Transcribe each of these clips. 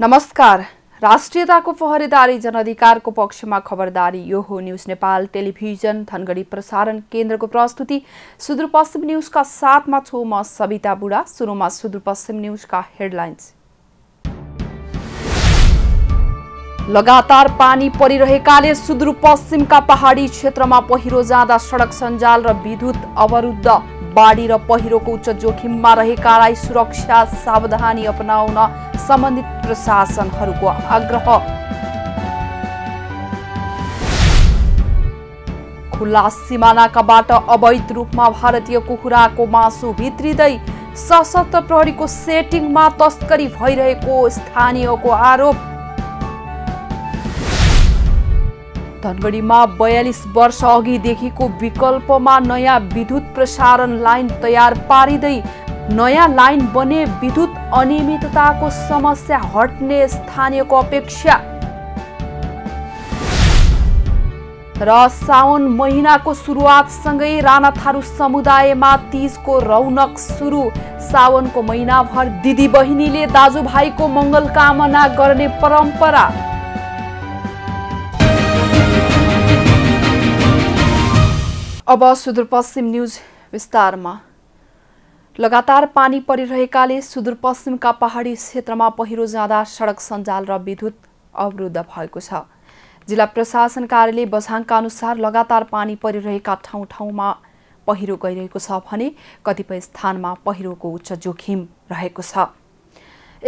नमस्कार राष्ट्रियताको फहरेदारी जनअधिकारको पक्षमा खबरदारी यो हो न्युज नेपाल टेलिभिजन धनगढी प्रसारण केन्द्रको प्रस्तुति सुदूरपश्चिम न्युजका साथमा छु म सविता बुढा सुरुमा सुदूरपश्चिम न्युजका हेडलाइन्स लगातार पानी परिरहेकाले सुदूरपश्चिमका पहाडी क्षेत्रमा पहिरो जाँदा सडक सञ्जाल र विद्युत अवरुद्ध बाढी र पहिरोको उच्च जोखिममा रहेकालाई सुरक्षा सावधानी अपनाउन सम्बन्धित प्रशासनहरूको आग्रह खुल्ला सिमानाकाबाट अवैध रूपमा भारतीय कुखुराको मासु भित्रिँदै सशस्त्र प्रहरीको सेटिङमा तस्करी भइरहेको स्थानीयको आरोप धनगढीमा बयालिस वर्ष अघिदेखिको विकल्पमा नयाँ विद्युत प्रसारण लाइन तयार पारिँदै नयाँ लाइन बने विद्युत अनियमितताको समस्या हट्ने स्थानीयको अपेक्षा र साउन महिनाको सुरुवातसँगै राणाथारू समुदायमा तिजको रौनक सुरु साउनको महिनाभर दिदी बहिनीले दाजुभाइको मङ्गल कामना गर्ने परम्परा अब सुदूरपश्चिम न्युज विस्तारमा लगातार पानी परिरहेकाले सुदूरपश्चिमका पहाडी क्षेत्रमा पहिरो जाँदा सडक सञ्जाल र विद्युत अवरुद्ध भएको छ जिल्ला प्रशासन कार्यालय बझाङका अनुसार लगातार पानी परिरहेका ठाउँ ठाउँमा पहिरो गइरहेको छ भने कतिपय स्थानमा पहिरोको उच्च जोखिम रहेको छ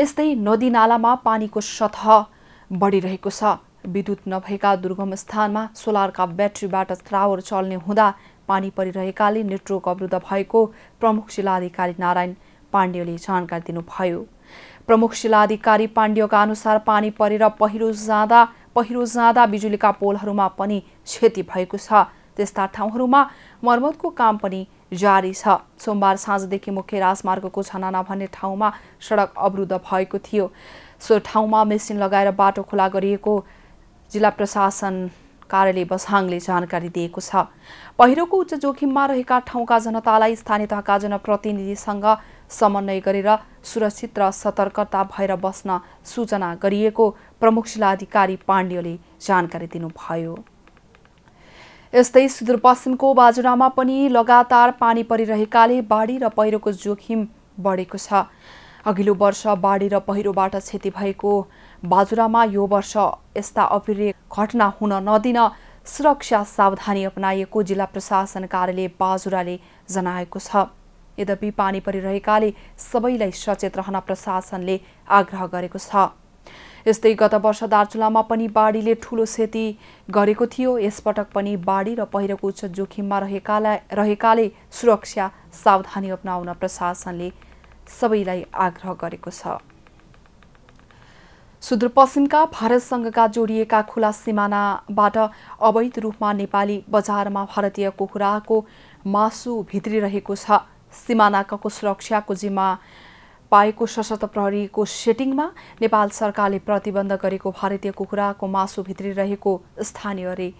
यस्तै नदी नालामा पानीको सतह बढिरहेको छ विद्युत नभएका दुर्गम स्थानमा सोलरका ब्याट्रीबाट टावर चल्ने हुँदा पानी परिरहेकाले नेटवर्क अवरुद्ध भएको प्रमुख जिल्लाधिकारी नारायण पाण्डेले जानकारी दिनुभयो प्रमुख जिल्लाधिकारी पाण्डेका अनुसार पानी परेर पहिरो जाँदा पहिरो जाँदा बिजुलीका पोलहरूमा पनि क्षति भएको छ त्यस्ता ठाउँहरूमा मर्मतको काम पनि जारी छ सोमबार साँझदेखि मुख्य राजमार्गको छनाना भन्ने ठाउँमा सडक अवरुद्ध भएको थियो सो ठाउँमा मेसिन लगाएर बाटो खुला गरिएको जिल्ला प्रशासन कार्यालय बसाङले जानकारी दिएको छ पहिरोको उच्च जोखिममा रहेका ठाउँका जनतालाई स्थानीय तहका जनप्रतिनिधिसँग समन्वय गरेर सुरक्षित र सतर्कता भएर बस्न सूचना गरिएको प्रमुख जिल्लाधिकारी पाण्डेले जानकारी दिनुभयो यस्तै सुदूरपश्चिमको बाजुरामा पनि लगातार पानी परिरहेकाले बाढी र पहिरोको जोखिम बढेको छ अघिल्लो वर्ष बाढी र पहिरोबाट क्षति भएको बाजुरामा यो वर्ष यस्ता अप्रिय घटना हुन नदिन सुरक्षा सावधानी अपनाइएको जिल्ला प्रशासन कार्यालय बाजुराले जनाएको छ यद्यपि पानी परिरहेकाले सबैलाई सचेत रहन प्रशासनले आग्रह गरेको छ यस्तै गत वर्ष दार्चुलामा पनि बाढीले ठूलो क्षति गरेको थियो यसपटक पनि बाढी र पहिरोको उच्च जोखिममा रहेकालाई रहेकाले सुरक्षा सावधानी अप्नाउन प्रशासनले सबैलाई आग्रह गरेको छ सुदूरपश्चिमका भारतसँगका जोडिएका खुला सिमानाबाट अवैध रूपमा नेपाली बजारमा भारतीय कुखुराको मासु भित्रिरहेको छ सिमानाको सुरक्षाको जिम्मा पाएको सशस्त्र प्रहरीको सेटिङमा नेपाल सरकारले प्रतिबन्ध गरेको भारतीय कुखुराको मासु भित्रिरहेको स्थानीयहरूले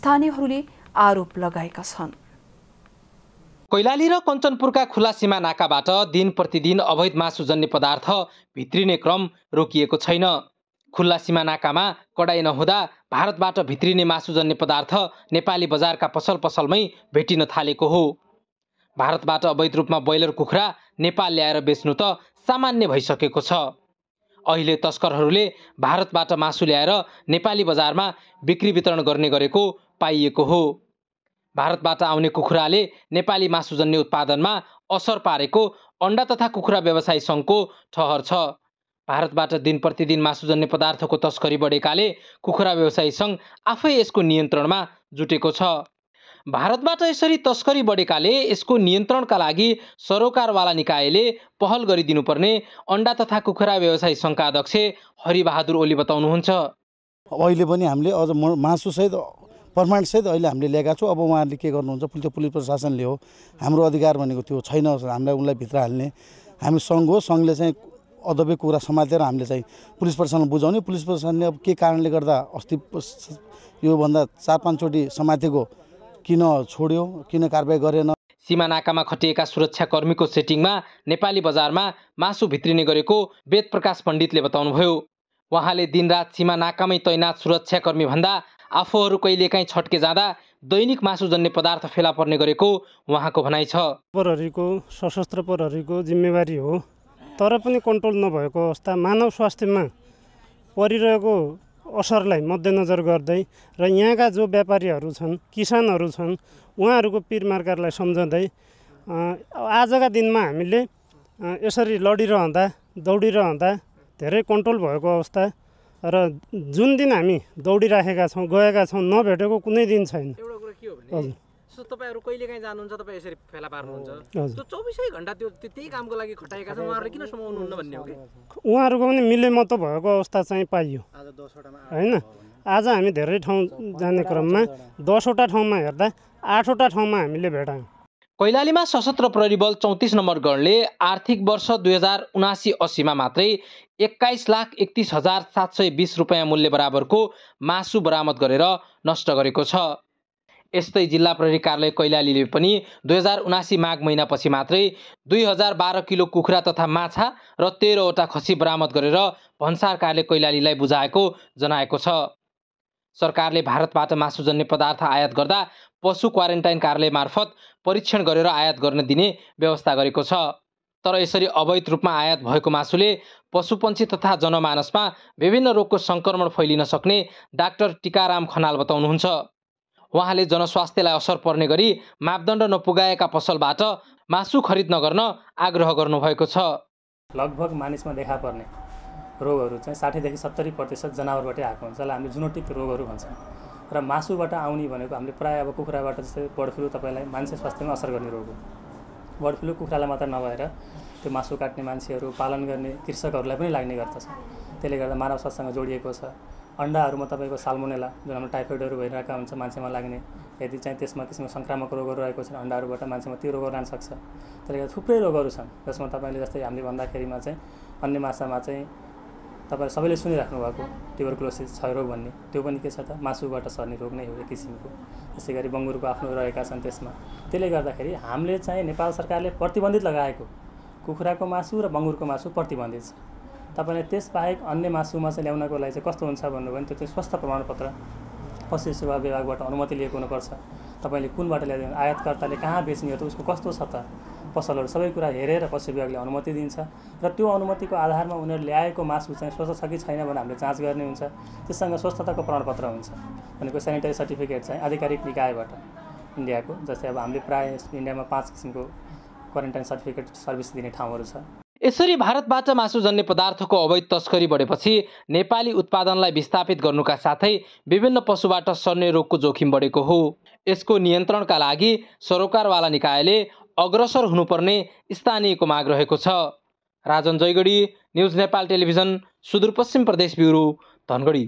स्थानीयहरूले आरोप लगाएका छन् कैलाली र कञ्चनपुरका खुला सीमा नाकाबाट दिन प्रतिदिन अवैध मासुजन्य पदार्थ भित्रिने क्रम रोकिएको छैन खुल्ला सीमा नाकामा कडाई नहुँदा भारतबाट भित्रिने मासुजन्य पदार्थ नेपाली बजारका पसल पसलमै भेटिन थालेको हो भारतबाट अवैध रूपमा ब्रोइलर कुखुरा नेपाल ल्याएर बेच्नु त सामान्य भइसकेको छ अहिले तस्करहरूले भारतबाट मासु ल्याएर नेपाली बजारमा बिक्री वितरण गर्ने गरेको पाइएको हो भारतबाट आउने कुखुराले नेपाली मासुजन्य उत्पादनमा असर पारेको अन्डा तथा कुखुरा व्यवसाय सङ्घको ठहर छ भारतबाट दिन प्रतिदिन मासुजन्य पदार्थको तस्करी बढेकाले कुखुरा व्यवसायी सङ्घ आफै यसको नियन्त्रणमा जुटेको छ भारतबाट यसरी तस्करी बढेकाले यसको नियन्त्रणका लागि सरोकारवाला निकायले पहल गरिदिनुपर्ने अन्डा तथा कुखुरा व्यवसायी सङ्घका अध्यक्ष हरिबहादुर ओली बताउनुहुन्छ अहिले पनि हामीले अझ मासुसहित सहित अहिले हामीले ल्याएका छौँ अब उहाँहरूले के गर्नुहुन्छ त्यो पुलिस प्रशासनले हो हाम्रो अधिकार भनेको त्यो छैन हामीलाई उनलाई भित्र हाल्ने हामी सङ्घ हो सङ्घले चाहिँ अदब्य कुरा समातेर हामीले चाहिँ पुलिस प्रशासन बुझाउने पुलिस प्रशासनले अब के कारणले गर्दा अस्ति योभन्दा चार पाँचचोटि समातेको किन छोड्यो किन कारवाही गरेन सिमानाकामा खटिएका सुरक्षाकर्मीको सेटिङमा नेपाली बजारमा मासु भित्रिने गरेको वेद प्रकाश पण्डितले बताउनुभयो उहाँले दिनरात सीमा नाकामै तैनात सुरक्षाकर्मी भन्दा आफूहरू कहिलेकाहीँ छट्के जाँदा दैनिक मासु जन्ने पदार्थ फेला पर्ने गरेको उहाँको भनाइ छ प्रहरीको सशस्त्र प्रहरीको जिम्मेवारी हो तर पनि कन्ट्रोल नभएको अवस्था मानव स्वास्थ्यमा परिरहेको असरलाई मध्यनजर गर्दै र यहाँका जो व्यापारीहरू छन् किसानहरू छन् उहाँहरूको पिर मार्कारलाई सम्झँदै आजका दिनमा हामीले यसरी लडिरहँदा दौडिरहँदा धेरै कन्ट्रोल भएको अवस्था र जुन दिन हामी दौडिराखेका छौँ गएका छौँ नभेटेको कुनै दिन छैन उहाँहरूको पनि मिलेमत भएको अवस्था चाहिँ पाइयो होइन आज हामी धेरै ठाउँ जाने क्रममा दसवटा ठाउँमा हेर्दा आठवटा ठाउँमा हामीले भेटायौँ कैलालीमा सशस्त्र प्रहरी बल चौतिस नम्बर गणले आर्थिक वर्ष दुई हजार उनासी असीमा मात्रै एक्काइस लाख एकतिस हजार सात सय बिस रुपियाँ मूल्य बराबरको मासु बरामद गरेर नष्ट गरेको छ यस्तै जिल्ला प्रहरी कार्यालय कैलालीले पनि दुई हजार उनासी माघ महिनापछि मात्रै दुई हजार बाह्र किलो कुखुरा तथा माछा र तेह्रवटा खसी बरामद गरेर भन्सार कार्यालय कैलालीलाई बुझाएको जनाएको छ सरकारले भारतबाट मासुजन्य पदार्थ आयात गर्दा पशु क्वारेन्टाइन कार्यालय मार्फत परीक्षण गरेर आयात गर्न दिने व्यवस्था गरेको छ तर यसरी अवैध रूपमा आयात भएको मासुले पशुपन्छी तथा जनमानसमा विभिन्न रोगको सङ्क्रमण फैलिन सक्ने डाक्टर टिकाराम खनाल बताउनुहुन्छ उहाँले जनस्वास्थ्यलाई असर पर्ने गरी मापदण्ड नपुगाएका पसलबाट मासु खरिद नगर्न आग्रह गर्नुभएको छ लगभग मानिसमा देखा पर्ने रोगहरू चाहिँ साठीदेखि सत्तरी प्रतिशत जनावरबाटै आएको हुन्छ जसलाई हामीले जुनोटिक रोगहरू भन्छौँ र मासुबाट आउने भनेको हामीले प्रायः अब कुखुराबाट जस्तै बर्ड फ्लू तपाईँलाई मान्छे स्वास्थ्यमा असर गर्ने रोग हो बर्ड फ्लू कुखुरालाई मात्र नभएर त्यो मासु काट्ने मान्छेहरू पालन गर्ने कृषकहरूलाई पनि लाग्ने गर्दछ त्यसले गर्दा मानव स्वास्थ्यसँग जोडिएको छ अन्डाहरूमा तपाईँको साल्मोनेला जुन हाम्रो टाइफोइडहरू भइरहेका हुन्छ मान्छेमा लाग्ने यदि चाहिँ त्यसमा किसिमको सङ्क्रामक रोगहरू रहेको छ अन्डाहरूबाट मान्छेमा त्यो रोगहरू सक्छ त्यसले गर्दा थुप्रै रोगहरू छन् जसमा तपाईँले जस्तै हामीले भन्दाखेरिमा चाहिँ अन्य माछामा चाहिँ तपाईँले सबैले सुनिराख्नु भएको ट्युबरकुलोसिस क्षयरोग भन्ने त्यो पनि के छ त मासुबाट सर्ने रोग नै हो एक किसिमको त्यसै गरी बङ्गुरको आफ्नो रहेका छन् त्यसमा त्यसले गर्दाखेरि हामीले चाहिँ नेपाल सरकारले प्रतिबन्धित लगाएको कुखुराको मासु र बङ्गुरको मासु प्रतिबन्धित छ तपाईँलाई त्यसबाहेक अन्य मासुमा चाहिँ ल्याउनको लागि चाहिँ कस्तो हुन्छ भन्नुभयो भने त्यो चाहिँ स्वास्थ्य प्रमाणपत्र पशु सेवा विभागबाट अनुमति लिएको हुनुपर्छ तपाईँले कुनबाट ल्याइदिनु आयातकर्ताले कहाँ बेच्ने हो त उसको कस्तो छ त पसलहरू सबै कुरा हेरेर पशु विभागले अनुमति दिन्छ र त्यो अनुमतिको आधारमा उनीहरू ल्याएको मासु चाहिँ स्वस्थ छ कि छैन भने हामीले जाँच गर्ने हुन्छ त्यससँग स्वच्छताको प्रमाणपत्र हुन्छ भनेको सेनिटरी सर्टिफिकेट चाहिँ आधिकारिक निकायबाट इन्डियाको जस्तै अब हामीले प्रायः इन्डियामा पाँच किसिमको क्वारेन्टाइन सर्टिफिकेट सर्भिस दिने ठाउँहरू छ यसरी भारतबाट मासु जन्ने पदार्थको अवैध तस्करी बढेपछि नेपाली उत्पादनलाई विस्थापित गर्नुका साथै विभिन्न पशुबाट सर्ने रोगको जोखिम बढेको हो यसको नियन्त्रणका लागि सरोकारवाला निकायले अग्रसर हुनुपर्ने स्थानीयको माग रहेको छ Rajan Jaigadhi news Nepal television Sudurpashchim Pradesh bureau Dhangadhi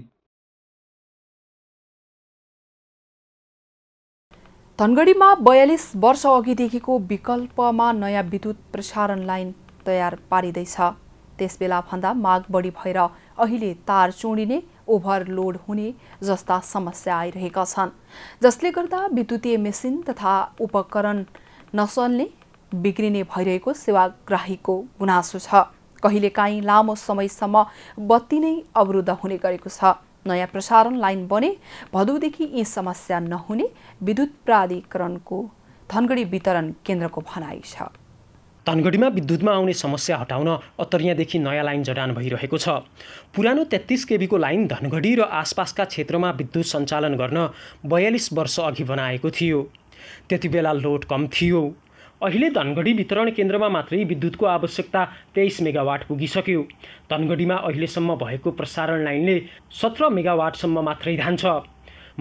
धनगढीमा बयालिस वर्ष अघिदेखिको विकल्पमा नयाँ विद्युत प्रसारण लाइन तयार पारिँदैछ भन्दा माग बढी भएर अहिले तार चोडिने ओभरलोड हुने जस्ता समस्या आइरहेका छन् जसले गर्दा विद्युतीय मेसिन तथा उपकरण नसल्ने बिग्रिने भइरहेको सेवाग्राहीको गुनासो छ कहिलेकाहीँ लामो समयसम्म बत्ती नै अवरुद्ध हुने गरेको छ नयाँ प्रसारण लाइन बने भदौदेखि यी समस्या नहुने विद्युत प्राधिकरणको धनगढी वितरण केन्द्रको भनाइ छ धनगढीमा विद्युतमा आउने समस्या हटाउन अतरियादेखि नयाँ लाइन जडान भइरहेको छ पुरानो तेत्तिस केबीको लाइन धनगढी र आसपासका क्षेत्रमा विद्युत सञ्चालन गर्न बयालिस वर्ष अघि बनाएको थियो त्यति बेला लोड कम थियो अहिले धनगढी वितरण केन्द्रमा मात्रै विद्युतको आवश्यकता तेइस मेगावाट पुगिसक्यो धनगढीमा अहिलेसम्म भएको प्रसारण लाइनले सत्र मेगावाटसम्म मात्रै धान्छ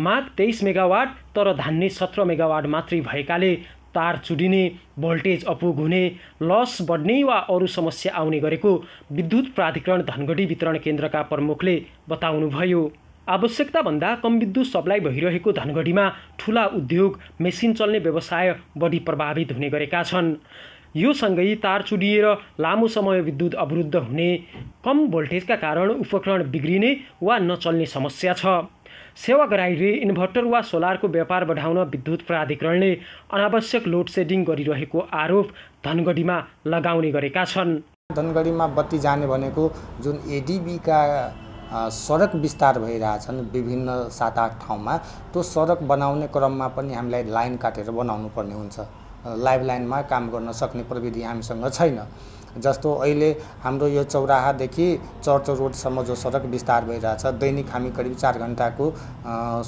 माग तेइस मेगावाट तर धान्ने सत्र मेगावाट मात्रै भएकाले तार चुडिने भोल्टेज अपुग हुने लस बढ्ने वा अरू समस्या आउने गरेको विद्युत प्राधिकरण धनगढी वितरण केन्द्रका प्रमुखले बताउनुभयो आवश्यकताभन्दा कम विद्युत सप्लाई भइरहेको धनगढीमा ठुला उद्योग मेसिन चल्ने व्यवसाय बढी प्रभावित हुने गरेका छन् यो सँगै तार चुडिएर लामो समय विद्युत अवरुद्ध हुने कम भोल्टेजका कारण उपकरण बिग्रिने वा नचल्ने समस्या छ सेवा गराइरहे इन्भर्टर वा सोलरको व्यापार बढाउन विद्युत प्राधिकरणले अनावश्यक लोड सेडिङ गरिरहेको आरोप धनगढीमा लगाउने गरेका छन् धनगढीमा बत्ती जाने भनेको जुन एडिबीका सडक विस्तार भइरहेछन् विभिन्न सात आठ ठाउँमा त्यो सडक बनाउने क्रममा पनि हामीलाई लाइन काटेर बनाउनु पर्ने हुन्छ लाइभ लाइनमा काम गर्न सक्ने प्रविधि हामीसँग छैन जस्तो अहिले हाम्रो यो चौराहादेखि चर्च रोडसम्म जो सडक विस्तार भइरहेछ दैनिक हामी करिब चार घन्टाको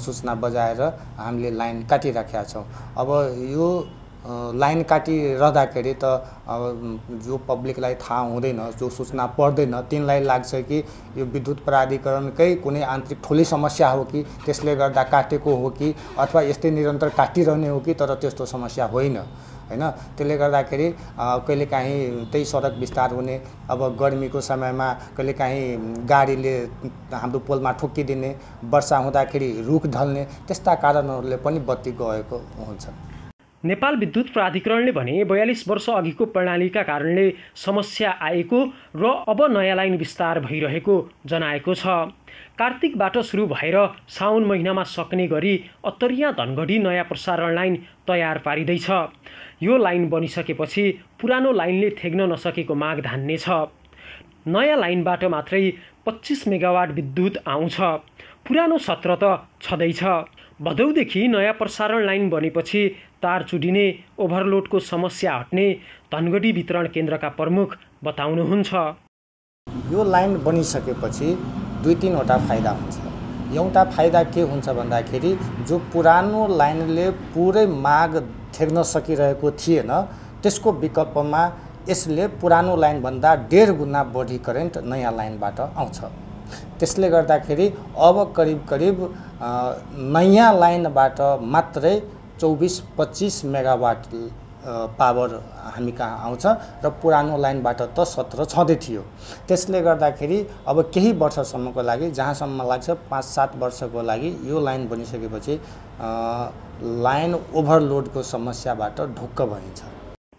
सूचना बजाएर हामीले लाइन काटिराखेका छौँ अब यो लाइन काटिरहँदाखेरि त अब जो पब्लिकलाई थाहा हुँदैन जो सूचना पर्दैन तिनलाई लाग्छ कि यो विद्युत प्राधिकरणकै कुनै आन्तरिक ठुलै समस्या हो कि त्यसले गर्दा काटेको हो कि अथवा यस्तै निरन्तर काटिरहने हो कि तर त्यस्तो समस्या होइन होइन त्यसले गर्दाखेरि कहिलेकाहीँ त्यही सडक विस्तार हुने अब गर्मीको समयमा कहिलेकाहीँ गाडीले हाम्रो पोलमा ठोक्किदिने वर्षा हुँदाखेरि रुख ढल्ने त्यस्ता कारणहरूले पनि बत्ती गएको हुन्छ नेपाल विद्युत प्राधिकरणले भने बयालिस वर्ष अघिको प्रणालीका कारणले समस्या आएको र अब नयाँ लाइन विस्तार भइरहेको जनाएको छ कार्तिकबाट सुरु भएर साउन महिनामा सक्ने गरी अत्तरिया धनगढी नयाँ प्रसारण लाइन तयार पारिँदैछ यो लाइन बनिसकेपछि पुरानो लाइनले थेग्न नसकेको माग धान्नेछ नयाँ लाइनबाट मात्रै पच्चिस मेगावाट विद्युत आउँछ पुरानो सत्र त छँदैछ भदौदेखि नयाँ प्रसारण लाइन बनेपछि तार चुडिने ओभरलोडको समस्या हट्ने धनगढी वितरण केन्द्रका प्रमुख बताउनुहुन्छ यो लाइन बनिसकेपछि दुई तिनवटा फाइदा हुन्छ एउटा फाइदा के हुन्छ भन्दाखेरि जो पुरानो लाइनले पुरै माग थेग्न सकिरहेको थिएन त्यसको विकल्पमा यसले पुरानो लाइनभन्दा डेढ गुणा बढी करेन्ट नयाँ लाइनबाट आउँछ त्यसले गर्दाखेरि अब करिब करिब नयाँ लाइनबाट मात्रै चौबिस पच्चिस मेगावाट पावर हामी कहाँ आउँछ र पुरानो लाइनबाट त सत्र छँदै थियो त्यसले गर्दाखेरि अब केही वर्षसम्मको लागि जहाँसम्म लाग्छ पाँच सात वर्षको लागि यो लाइन बनिसकेपछि लाइन ओभरलोडको समस्याबाट ढुक्क भइन्छ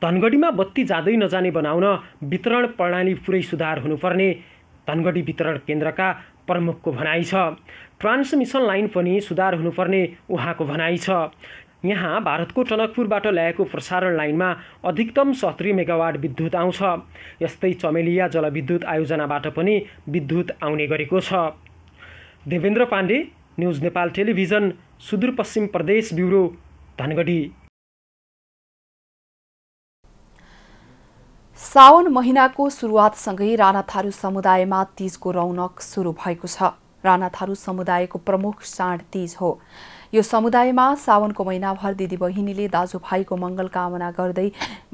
धनगढीमा बत्ती जाँदै नजाने बनाउन वितरण प्रणाली पुरै सुधार हुनुपर्ने धनगढी वितरण केन्द्रका प्रमुखको भनाइ छ ट्रान्समिसन लाइन पनि सुधार हुनुपर्ने उहाँको भनाइ छ यहाँ भारतको टनकपुरबाट ल्याएको प्रसारण लाइनमा अधिकतम सत्री मेगावाट विद्युत आउँछ यस्तै चमेलिया जलविद्युत आयोजनाबाट पनि विद्युत आउने गरेको छ Devendra Pandey news Nepal television Sudurpashchim Pradesh bureau Dhangadhi सावन महिनाको सुरुवातसँगै थारू समुदायमा तीजको रौनक सुरु भएको छ थारू समुदायको प्रमुख चाँड तीज हो यो समुदायमा सावनको महिनाभर दिदी बहिनीले दाजुभाइको मङ्गल कामना गर्दै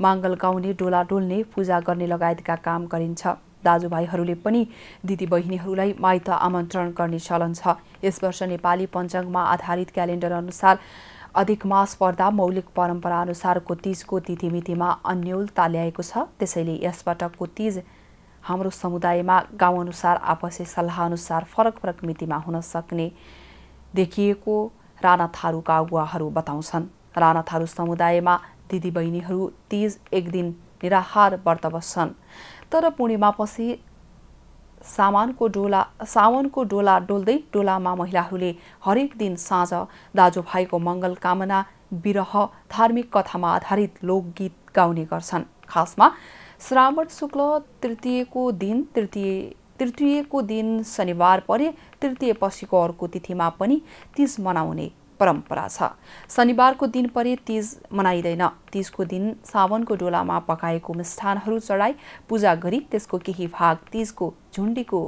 माङ्गल गाउने डोला डोल्ने पूजा गर्ने लगायतका काम गरिन्छ दाजुभाइहरूले पनि दिदी बहिनीहरूलाई माइत आमन्त्रण गर्ने चलन छ यस वर्ष नेपाली पञ्चाङमा आधारित क्यालेन्डर अनुसार अधिक मास पर्दा मौलिक परम्परा परम्पराअनुसारको तिजको तिथिमितिमा अन्यलता ल्याएको छ त्यसैले यसपटकको तिज हाम्रो समुदायमा गाउँअनुसार आपसी सल्लाहअनुसार फरक फरक मितिमा हुन सक्ने देखिएको राणा थारूका अगुवाहरू बताउँछन् राणा थारू समुदायमा दिदीबहिनीहरू तिज एक दिन निराहार व्रत बस्छन् तर पूर्णिमापछि सामानको डोला सावनको डोला डोल्दै डोलामा महिलाहरूले हरेक दिन साँझ दाजुभाइको मङ्गल कामना विरह धार्मिक कथामा आधारित लोकगीत गाउने गर्छन् खासमा श्रावण शुक्ल तृतीयको दिन तृतीय तृतीयको दिन शनिबार परे तृतीय पछिको अर्को तिथिमा पनि तिज मनाउने परम्परा छ शनिबारको दिन परे तिज मनाइँदैन तीजको दिन सावनको डोलामा पकाएको मिष्ठानहरू चढाई पूजा गरी त्यसको केही भाग तिजको झुन्डीको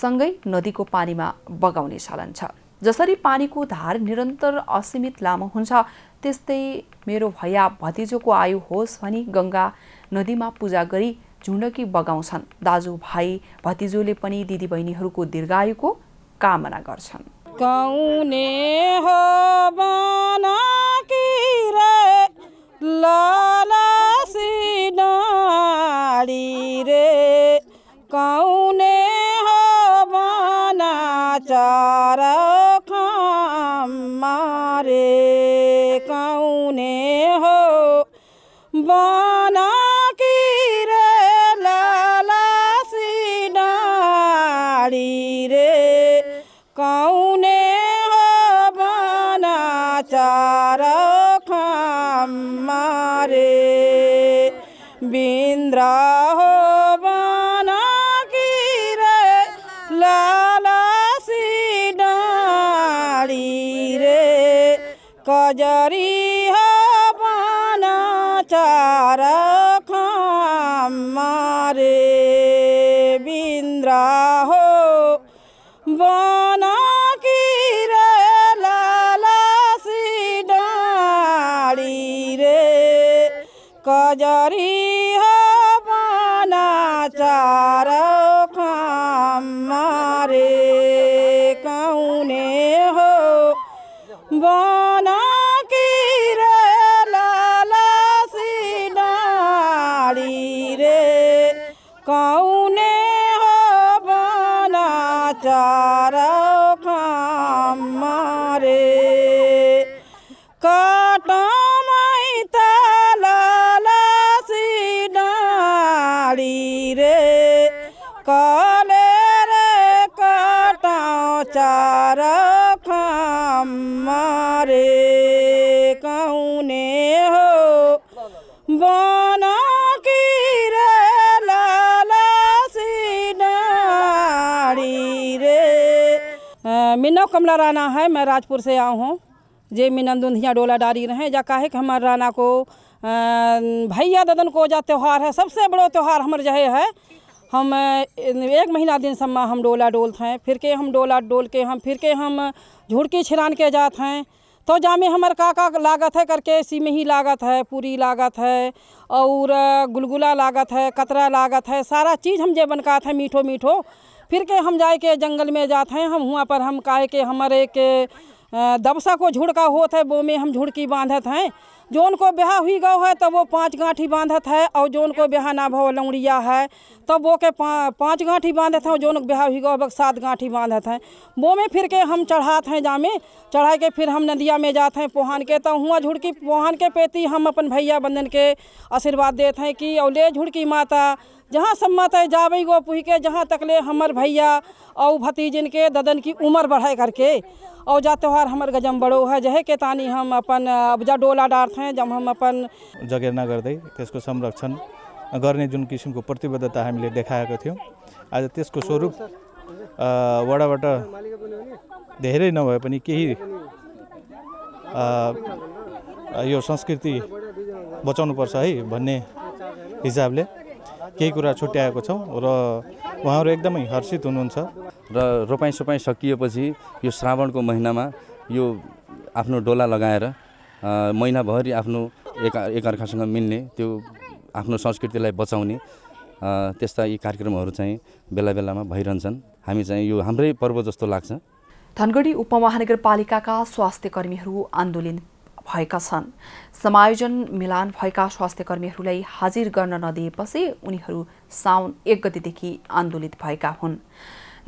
सँगै नदीको पानीमा बगाउने चलन छ जसरी पानीको धार निरन्तर असीमित लामो हुन्छ त्यस्तै मेरो भैया भतिजोको आयु होस् भनी गङ्गा नदीमा पूजा गरी झुन्डकी बगाउँछन् दाजुभाइ भतिजोले पनि दिदीबहिनीहरूको दीर्घायुको कामना गर्छन् कौने हो बना की रे लाला सी नाड़ी राहो बना की रे लाला सी डाली रे कजरी हमला राना है मैं राजपुर से आऊँ हूँ जे मिनंदुंधियाँ डोला डारी रहें जा काहे कि हमारे राना को भैया ददन को जा त्यौहार है सबसे बड़ो त्यौहार हमारे जहे है हम एक महीना दिन सम्मा हम डोला डोल थे फिर के हम डोला डोल के हम फिर के हम झुड़की छिरान के जात हैं तो जामे हमार का का लागत है करके सी में ही लागत है पूरी लागत है और गुलगुला लागत है कतरा लागत है सारा चीज़ हम जे बनकात हैं मीठो मीठो फिर के हम जाए के जंगल में जाते हैं हम वहाँ पर हम काहे के हमारे के दबसा को झुड़का होता है वो में हम झुड़की बांधत हैं जो को ब्याह हुई गौ है तब वो पाँच गांठी बांधत है और जो उनको ब्याह ना भाव लौड़िया है तब वो के पा, पाँच गांठी बांधत हैं जो उनको ब्याह हुई गौ सात गांठी बांधत हैं वो में फिर के हम चढ़ाते हैं जामे चढ़ा के फिर हम नदिया में जाते हैं पोहान के तब हुआ झुड़की पोहान के पेती हम अपन भैया बंधन के आशीर्वाद देते हैं कि और ले झुड़की माता जहाँ सम्मत है जावे गो पुह जहाँ तक ले हमार भैया और भतीजिन के ददन की उम्र बढ़ाए करके और जा त्यौहार हमारे गजम बड़ो है जहे के तानी हम अपन अब जा डोला डार्थ हैं जब हम अपन जगेर्ना गर्दै त्यसको संरक्षण गर्ने जुन को प्रतिबद्धता हमें देखा थे आज त्यसको स्वरूप वडाबाट धेरै नभए पनि केही यो संस्कृति बचाउनुपर्छ है भन्ने हिसाबले केही कुरा छुट्याएको छौँ र उहाँहरू एकदमै हर्षित हुनुहुन्छ र रोपाइँ सोपाइँ सकिएपछि यो श्रावणको महिनामा यो आफ्नो डोला लगाएर महिनाभरि आफ्नो एक एकअर्कासँग मिल्ने त्यो आफ्नो संस्कृतिलाई बचाउने त्यस्ता यी कार्यक्रमहरू चाहिँ बेला बेलामा भइरहन्छन् हामी चाहिँ यो हाम्रै पर्व जस्तो लाग्छ धनगढी उपमहानगरपालिकाका स्वास्थ्य कर्मीहरू आन्दोलन भएका छन् समायोजन मिलान भएका स्वास्थ्यकर्मीहरूलाई हाजिर गर्न नदिएपछि उनीहरू साउन एक गतिदेखि आन्दोलित भएका हुन्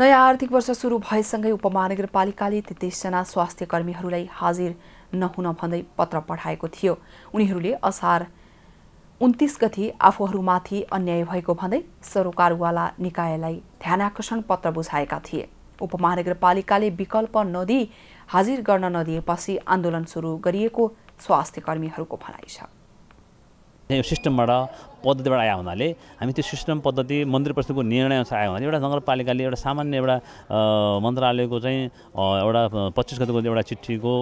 नयाँ आर्थिक वर्ष सुरु भएसँगै उपमहानगरपालिकाले तेत्तिसजना स्वास्थ्य कर्मीहरूलाई हाजिर नहुन भन्दै पत्र पठाएको थियो उनीहरूले असार उन्तिस गति आफूहरूमाथि अन्याय भएको भन्दै सरोकारवाला निकायलाई ध्यानाकर्षण पत्र बुझाएका थिए उपमहानगरपालिकाले विकल्प नदिई हाजिर गर्न नदिएपछि आन्दोलन सुरु गरिएको स्वास्थ्य कर्मीहरूको भनाइ छ यो सिस्टमबाट पद्धतिबाट आयो हुनाले हामी त्यो सिस्टम पद्धति मन्दिर परिषदको निर्णयअनुसार आयो भने एउटा नगरपालिकाले एउटा सामान्य एउटा मन्त्रालयको चाहिँ एउटा पच्चिस गतिको एउटा चिठीको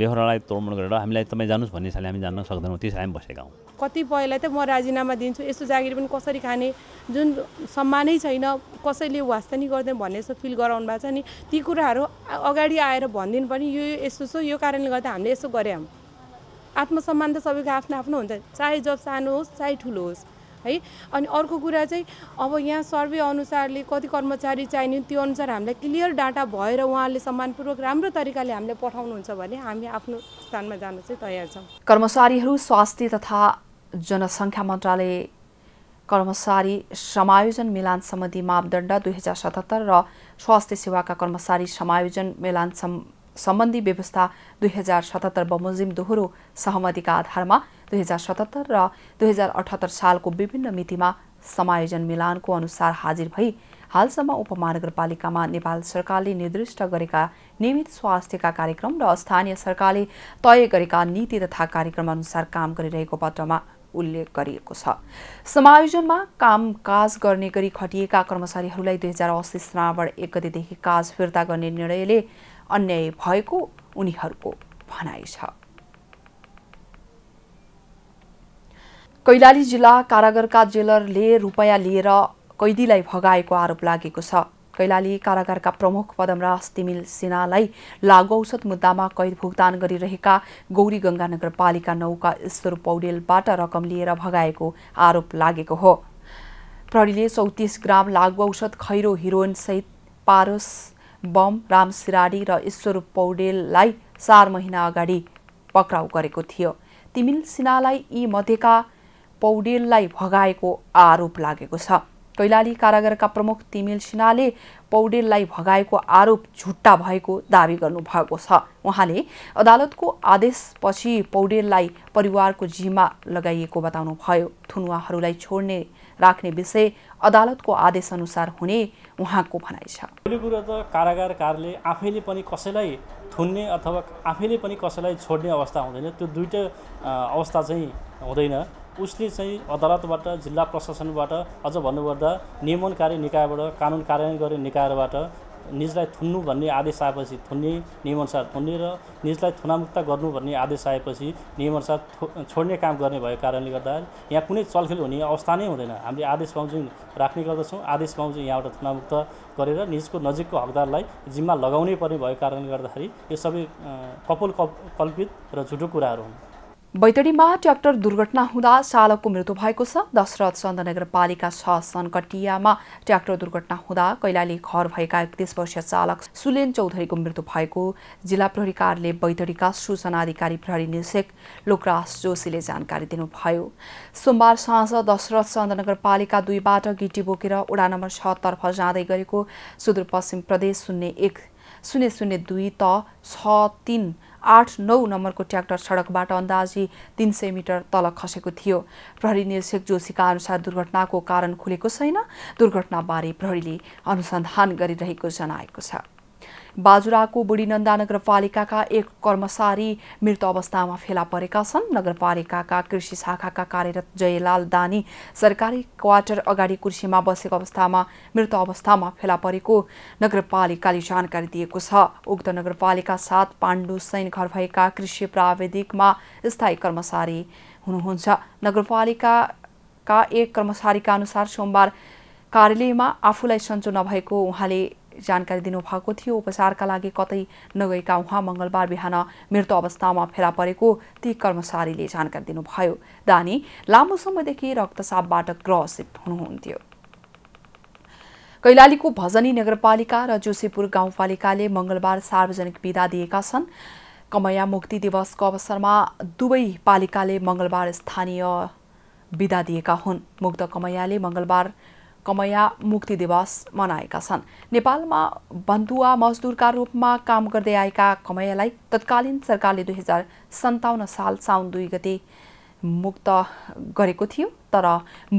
व्यवहारलाई तोडमोड गरेर हामीलाई तपाईँ जानुहोस् भन्ने हिसाबले हामी जान्न सक्दैनौँ त्यसरी हामी बसेका हौँ कतिपयलाई त म राजीनामा दिन्छु यस्तो जागिर पनि कसरी खाने जुन सम्मानै छैन कसैले वास्ता नि गर्दैन भन्ने जस्तो फिल गराउनु भएको छ नि ती कुराहरू अगाडि आएर भनिदिनु पनि यो यस्तो छ यो कारणले गर्दा हामीले यसो गऱ्यौँ आत्मसम्मान त सबैको आफ्नो आफ्नो हुन्छ चाहे जब सानो होस् चाहे ठुलो होस् है अनि अर्को कुरा चाहिँ अब यहाँ सर्वे अनुसारले कति कर्मचारी चाहिने त्यो अनुसार हामीलाई क्लियर डाटा भएर उहाँले सम्मानपूर्वक राम्रो तरिकाले हामीलाई पठाउनुहुन्छ भने हामी आफ्नो स्थानमा जान चाहिँ तयार छौँ कर्मचारीहरू स्वास्थ्य तथा जनसङ्ख्या मन्त्रालय कर्मचारी समायोजन मिलान सम्बन्धी मापदण्ड दुई हजार सतहत्तर र स्वास्थ्य सेवाका कर्मचारी समायोजन मिलान सम् सम्बन्धी व्यवस्था दुई हजार सतहत्तर बमोजिम दोहोरो सहमतिका आधारमा दुई हजार सतहत्तर र दुई हजार अठहत्तर सालको विभिन्न मितिमा समायोजन मिलानको अनुसार हाजिर भई हालसम्म उपमहानगरपालिकामा नेपाल सरकारले निर्दिष्ट गरेका नियमित स्वास्थ्यका कार्यक्रम र स्थानीय सरकारले तय गरेका नीति तथा कार्यक्रम अनुसार काम गरिरहेको पत्रमा उल्लेख गरिएको छ समायोजनमा कामकाज गर्ने गरी खटिएका कर्मचारीहरूलाई दुई हजार अस्सी श्रावण एक गतिदेखि काज फिर्ता गर्ने निर्णयले अन्याय भएको उनीहरूको भनाइ छ कैलाली जिल्ला कारागारका जेलरले रुपैयाँ लिएर कैदीलाई भगाएको आरोप लागेको छ कैलाली कारागारका प्रमुख पदमराज तिमिल सिन्हालाई लागु औषध मुद्दामा कैद भुक्तान गरिरहेका गौरी गङ्गा नगरपालिका नौका ईश्वर पौडेलबाट रकम लिएर भगाएको आरोप लागेको हो प्रहरीले चौतिस ग्राम लागु औषध खैरो हिरोइनसहित पारस बम राम सिराडी र ईश्वरूप पौडेललाई चार महिना अगाडि पक्राउ गरेको थियो तिमिल सिन्हालाई यी मध्येका पौडेललाई भगाएको आरोप लागेको छ कैलाली कारागारका प्रमुख तिमिल सिन्हाले पौडेललाई भगाएको आरोप झुट्टा भएको दावी गर्नुभएको छ उहाँले अदालतको आदेशपछि पौडेललाई परिवारको जिम्मा लगाइएको बताउनुभयो थुनुवाहरूलाई छोड्ने राख्ने विषय अदालतको आदेश अनुसार हुने उहाँको भनाइ छ पहिलो कुरा त कारागार कारले आफैले पनि कसैलाई थुन्ने अथवा आफैले पनि कसैलाई छोड्ने अवस्था हुँदैन त्यो दुइटै अवस्था चाहिँ हुँदैन उसले चाहिँ अदालतबाट जिल्ला प्रशासनबाट अझ भन्नुपर्दा नियमनकारी निकायबाट कानुन कार्यान्वयन गर्ने निकायबाट निजलाई थुन्नु भन्ने आदेश आएपछि थुन्ने नियमअनुसार थुन्ने र निजलाई थुनामुक्त गर्नु भन्ने आदेश आएपछि नियमअनुसार छोड्ने काम गर्ने भएको कारणले गर्दा यहाँ कुनै चलखेल हुने अवस्था नै हुँदैन हामीले आदेश बाउजुङ राख्ने गर्दछौँ आदेश बाउजुङ यहाँबाट थुनामुक्त गरेर निजको नजिकको हकदारलाई जिम्मा लगाउनै पर्ने भएको कारणले गर्दाखेरि यो सबै कपोल कल्पित र झुटो कुराहरू हुन् बैतडीमा ट्र्याक्टर दुर्घटना हुँदा चालकको मृत्यु भएको छ दशरथ चन्द नगरपालिका छ सनकटियामा ट्र्याक्टर दुर्घटना हुँदा कैलाली घर भएका एकतिस वर्षीय चालक सुलेन चौधरीको मृत्यु भएको जिल्ला प्रहरी कार्यालय बैतडीका सूचना अधिकारी प्रहरी निरीक्षक लोकराज जोशीले जानकारी दिनुभयो सोमबार साँझ दशरथ चन्द नगरपालिका दुईबाट गिटी बोकेर ओडा नम्बर छतर्फ जाँदै गरेको सुदूरपश्चिम प्रदेश शून्य एक शून्य शून्य दुई त छ तिन आठ नौ नम्बरको ट्र्याक्टर सडकबाट अन्दाजी तिन सय मिटर तल खसेको थियो प्रहरी निरीक्षक जोशीका अनुसार दुर्घटनाको कारण खुलेको छैन दुर्घटनाबारे प्रहरीले अनुसन्धान गरिरहेको जनाएको छ बाजुराको बुढीनन्दा नगरपालिकाका एक कर्मचारी मृत अवस्थामा फेला परेका छन् नगरपालिकाका कृषि शाखाका कार्यरत जयलाल दानी सरकारी क्वार्टर अगाडि कुर्सीमा बसेको अवस्थामा मृत अवस्थामा फेला परेको नगरपालिकाले जानकारी दिएको छ उक्त नगरपालिका साथ पाण्डु सैन घर भएका कृषि प्राविधिकमा स्थायी कर्मचारी हुनुहुन्छ नगरपालिकाका एक कर्मचारीका अनुसार सोमबार कार्यालयमा आफूलाई सन्चो नभएको उहाँले जानकारी दिनुभएको थियो उपचारका लागि कतै नगएका उहाँ मङ्गलबार बिहान मृत अवस्थामा फेला परेको ती कर्मचारीले जानकारी दिनुभयो दानी लामो समयदेखि रक्तचापबाट ग्रसित हुनुहुन्थ्यो कैलालीको भजनी नगरपालिका र जोशीपुर गाउँपालिकाले मङ्गलबार सार्वजनिक विदा दिएका छन् कमैया मुक्ति दिवसको अवसरमा दुवै पालिकाले मङ्गलबार स्थानीय विदा दिएका हुन् मुक्त कमैयाले मङ्गलबार कमया मुक्ति दिवस मनाएका छन् नेपालमा बन्धुवा मजदुरका रूपमा काम गर्दै आएका कमैयालाई तत्कालीन सरकारले दुई हजार सन्ताउन्न साल साउन दुई गते मुक्त गरेको थियो तर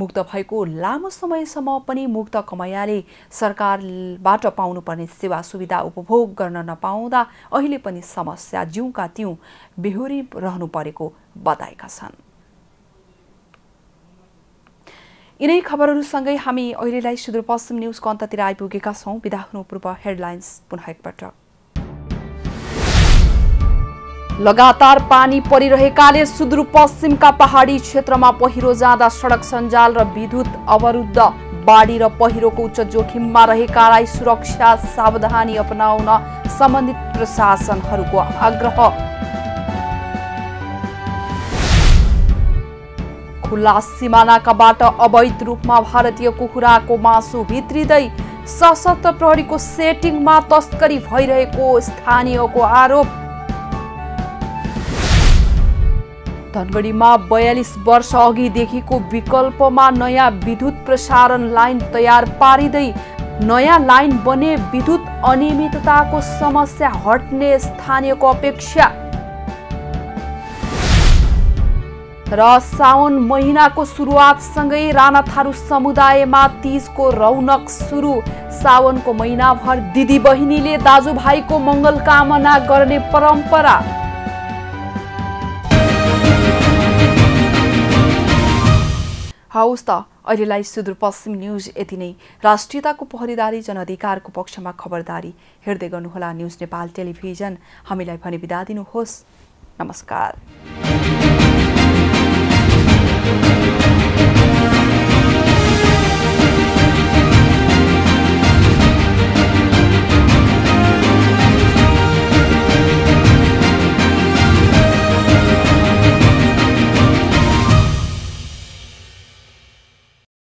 मुक्त भएको लामो समयसम्म पनि मुक्त कमयाले सरकारबाट पाउनुपर्ने सेवा सुविधा उपभोग गर्न नपाउँदा अहिले पनि समस्या जिउका त्यौँ बेहोरी रहनु परेको बताएका छन् यिनै खबरहरूसँगै हामी अहिलेलाई सुदूरपश्चिम न्युजको अन्ततिर आइपुगेका छौँ बिदा हुनु पूर्व हेडलाइन्स पुनः एकपटक लगातार पानी परिरहेकाले सुदूरपश्चिमका पहाडी क्षेत्रमा पहिरो जाँदा सडक सञ्जाल र विद्युत अवरुद्ध बाढी र पहिरोको उच्च जोखिममा रहेकालाई सुरक्षा सावधानी अपनाउन सम्बन्धित प्रशासनहरूको आग्रह खुल्ला सिमानाकाबाट अवैध रूपमा भारतीय कुखुराको मासु भित्रिँदै सशस्त्र प्रहरीको सेटिङमा तस्करी भइरहेको स्थानीयको आरोप धनगढीमा बयालिस वर्ष अघिदेखिको विकल्पमा नयाँ विद्युत प्रसारण लाइन तयार पारिँदै नयाँ लाइन बने विद्युत अनियमितताको समस्या हट्ने स्थानीयको अपेक्षा र साउन महिनाको सुरुवातसँगै थारू समुदायमा तिजको रौनक सुरु साउनको महिनाभर दिदी बहिनीले दाजुभाइको मङ्गल कामना गर्ने परम्परा हवस् त अहिलेलाई सुदूरपश्चिम न्युज यति नै राष्ट्रियताको पहरेदारी जनअधिकारको पक्षमा खबरदारी हेर्दै गर्नुहोला न्युज नेपाल टेलिभिजन हामीलाई भने बिदा दिनुहोस् नमस्कार Thank you.